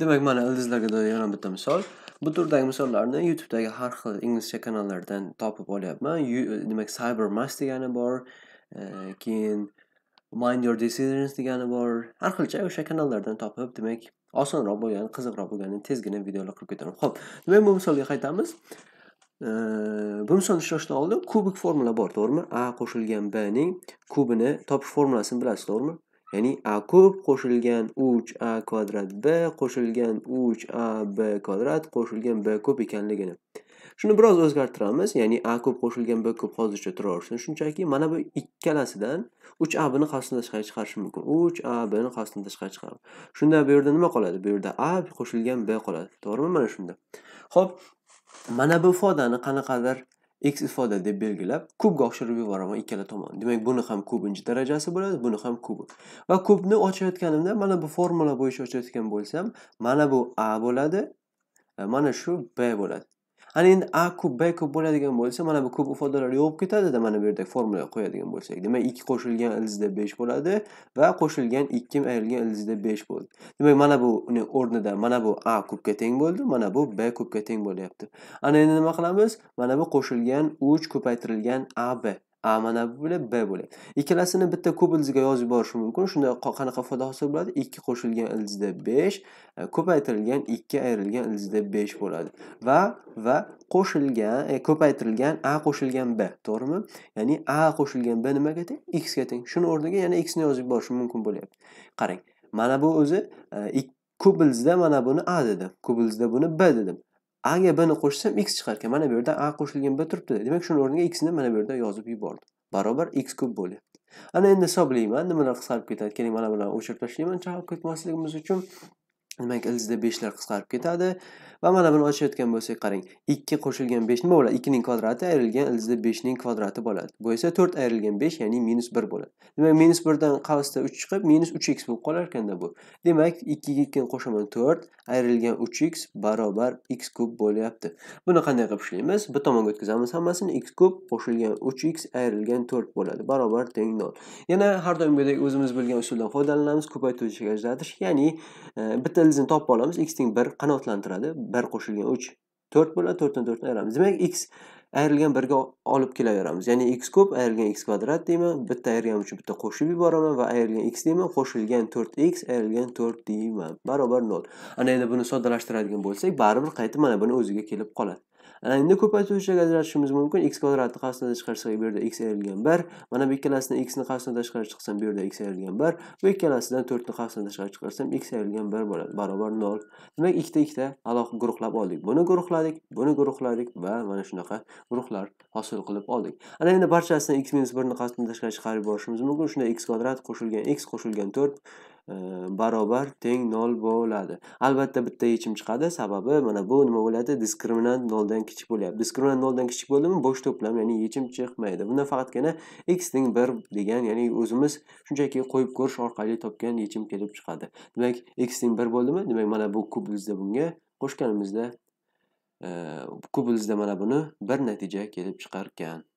demak mana ildizlarga yana bitta misol bu turdagi misollarni youtube'dagi har xil inglizcha kanallardan topib olyapman demak cybermas degani bor e, keyin mind your decisions degani bor har xilcha o'sha kanallardan topib demak osonroq bo'lgan qiziqroq bo'lganini tezgina videolar qilib ketaman ho'p demak bu misolga qaytamiz e, bu misolni ishlashdan oldin kubik formula bor to'g'rimi a qo'shilgan bning kubini topish formulasini bilasiz to'g'rimi ya'ni a kub qo'shilgan uch a kvadrat b qo'shilgan uch a b kvadrat qo'shilgan b kub ekanligini shuni biroz o'zgartiramiz ya'ni a kub qo'shilgan b kub hozircha turaversin shunchaki mana bu ikkalasidan uch a bni qasdini tashqari chiqarish mumkin uch a bni qasdini tashqari chiqarib shunda bu yerda nima qoladi bu yerda a qo'shilgan b qoladi to'g'rimi mana shunda ho'p mana bu ifodani qanaqadir x ifodada deb belgilab kubga oshirib yuboraman ikkala tomon demak buni ham kubinchi darajasi bo'ladi buni ham kubi va kubni ochayotganimda mana bu formula bo'yicha ochayotgan bo'lsam mana bu a bo'ladi mana shu b bo'ladi ana endi a kub b kub bo'ladigan bo'lsa mana bu kub ifodalari yovib ketadida mana bu yerda formula qo'yadigan bo'lsak demak ikki qo'shilgan ildizda besh bo'ladi va qo'shilgan ikki ayrilgan ildizda besh bo'ldi demak mana bu uni o'rnida mana bu a kubga teng bo'ldi mana bu b kubga teng bo'lyapti ana endi nima qilamiz mana bu qo'shilgan uch ko'paytirilgan ab a mana bu bo'ladi b bo'ladi ikkalasini bitta ko'p ildizga yozib yuborish mumkin shunda qanaqa foyda hosil bo'ladi ikki qo'shilgan ildizda besh e, ko'paytirilgan ikki ayrilgan ildizda besh bo'ladi va va qo'shilgan e, ko'paytirilgan a qo'shilgan b to'g'rimi ya'ni a qo'shilgan b nimaga teng x ga teng shuni o'rniga yana x ni yozib yuborish mumkin bo'lyapti qarang mana bu o'zi e, ko'p ildizda mana buni a dedim ko'p ildizda buni b dedim a ga b ni qo'shsam x chiqar ekan mana bu yerda a qo'shilgan b turibdi demak shuni o'rniga x ni mana bu yerda yozib yubordim barobar x kub bo'lyapti ana endi hisoblayman nimalar qisqarib ketadi keling mana bularni o'chirib tashlayman chaqirib ketmasligimiz uchun demak ildizda beshlar qisqarib ketadi va mana buni ochayotgan bo'lsak qarang ikki qo'shilgan besh nima bo'ladi ikkining kvadrati ayrilgan ildizda beshning kvadrati bo'ladi bu esa to'rt ayrilgan besh ya'ni minus bir bo'ladi demak minus birdan qavsda uch chiqib minus uch x bo'lib qolar ekanda bu demak ikkiga ikkini qo'shaman to'rt ayrilgan uch x barobar x kub bo'lyapti buni qanday qilib ishlaymiz bir tomonga o'tkazamiz hammasini x kub qo'shilgan uch x ayrilgan to'rt bo'ladi barobar teng nol yana har doimgidek o'zimiz bilgan usuldan foydalanamiz ko'paytirish ajratish ya'ni e, bitta birincisini topib olamiz x teng bir qanoatlantiradi bir qo'shilgan uch to'rt bo'ladi to'rtdan to'rtni ayiramiz demak x ayrilgan birga olib kelaveramiz ya'ni x ko'p ayrilgan x kvadrat deyman bitta ayirgan uchun bitta qo'shib yuboraman va ayrilgan x deyman qo'shilgan to'rt x ayrilgan to'rt deyman barobar nol ana endi buni soddalashtiradigan bo'lsak baribir qaytib mana buni o'ziga kelib qoladi endi ko'paytuvchi uchak ajratishimiz mumkin x kvadratni qarshisidan chiqarsak bu yerda x ayrilgan bir mana bu ikkalasidan xni qavsidan tashqari chiqsam bu yerda x ayrilgan bir bu ikkalasidan to'rtni qavsidan tashqari chiqarsam x ayrilgan bir bo'ladi barobar nol demak ikkita ikkita alohida guruhlab oldik buni guruhladik buni guruhladik va mana shunaqa guruhlar hosil qilib oldik ana endi barchasidan x minus birni qavsidan tashqari chiqarib yuborishimiz mumkin shunda x kvadrat qo'shilgan x qo'shilgan to'rt barobar teng nol bo'ladi albatta bitta yechim chiqadi sababi mana bu nima bo'ladi diskriminant noldan kichik bo'lyapti diskriminant noldan kichik bo'ldimi bo'sh to'plam ya'ni yechim chiqmaydi bunda faqatgina x teng bir degan ya'ni o'zimiz shunchaki qo'yib ko'rish orqali topgan yechim kelib chiqadi demak x teng bir bo'ldimi demak mana bu kubizda bunga qo'shganimizda kubizda mana buni bir natija kelib chiqarkan